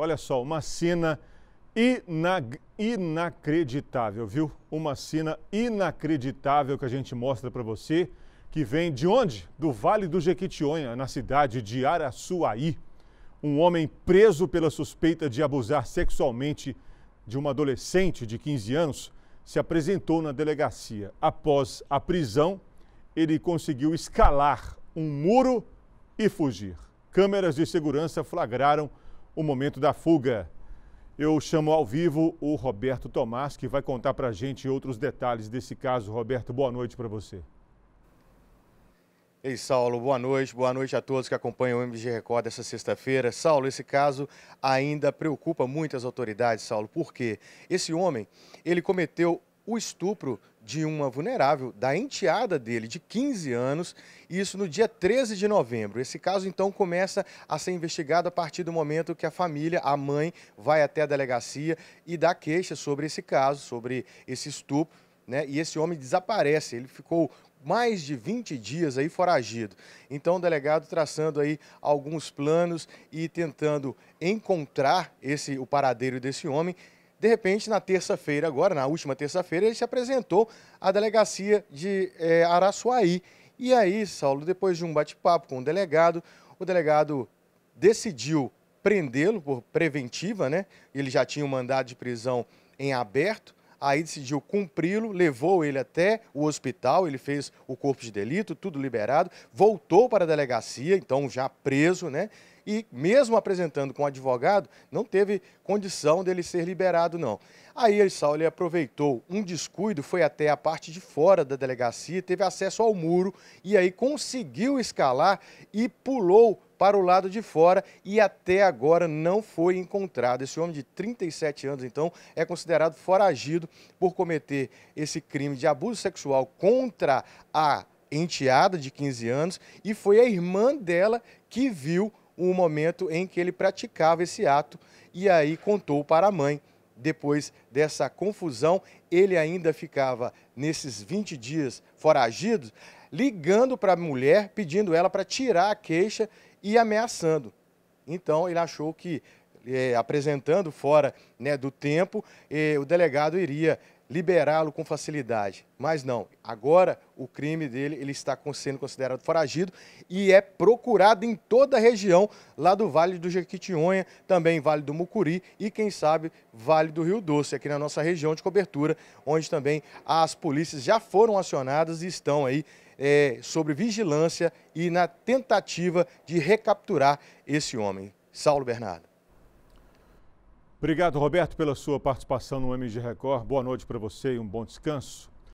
Olha só, uma cena ina inacreditável, viu? Uma cena inacreditável que a gente mostra para você, que vem de onde? Do Vale do Jequitinhonha, na cidade de Araçuaí. Um homem preso pela suspeita de abusar sexualmente de uma adolescente de 15 anos se apresentou na delegacia. Após a prisão, ele conseguiu escalar um muro e fugir. Câmeras de segurança flagraram o momento da fuga. Eu chamo ao vivo o Roberto Tomás, que vai contar para a gente outros detalhes desse caso. Roberto, boa noite para você. Ei, Saulo, boa noite. Boa noite a todos que acompanham o MG Record essa sexta-feira. Saulo, esse caso ainda preocupa muitas autoridades, Saulo. Por quê? Esse homem, ele cometeu o estupro de uma vulnerável, da enteada dele, de 15 anos, e isso no dia 13 de novembro. Esse caso, então, começa a ser investigado a partir do momento que a família, a mãe, vai até a delegacia e dá queixa sobre esse caso, sobre esse estupro, né? E esse homem desaparece, ele ficou mais de 20 dias aí foragido. Então o delegado traçando aí alguns planos e tentando encontrar esse o paradeiro desse homem de repente, na terça-feira, agora, na última terça-feira, ele se apresentou à delegacia de é, Araçuaí. E aí, Saulo, depois de um bate-papo com o delegado, o delegado decidiu prendê-lo por preventiva, né? Ele já tinha um mandado de prisão em aberto, aí decidiu cumpri-lo, levou ele até o hospital, ele fez o corpo de delito, tudo liberado, voltou para a delegacia, então já preso, né? e, mesmo apresentando com o advogado, não teve condição dele ser liberado, não. Aí ele, Saulo, ele aproveitou um descuido, foi até a parte de fora da delegacia, teve acesso ao muro e aí conseguiu escalar e pulou para o lado de fora e até agora não foi encontrado. Esse homem de 37 anos, então, é considerado foragido por cometer esse crime de abuso sexual contra a enteada de 15 anos e foi a irmã dela que viu o momento em que ele praticava esse ato e aí contou para a mãe. Depois dessa confusão, ele ainda ficava nesses 20 dias foragidos, ligando para a mulher, pedindo ela para tirar a queixa e ameaçando. Então ele achou que, eh, apresentando fora né, do tempo, eh, o delegado iria liberá-lo com facilidade. Mas não, agora o crime dele ele está sendo considerado foragido e é procurado em toda a região, lá do Vale do Jequitinhonha, também Vale do Mucuri e, quem sabe, Vale do Rio Doce, aqui na nossa região de cobertura, onde também as polícias já foram acionadas e estão aí é, sobre vigilância e na tentativa de recapturar esse homem. Saulo Bernardo. Obrigado, Roberto, pela sua participação no MG Record. Boa noite para você e um bom descanso.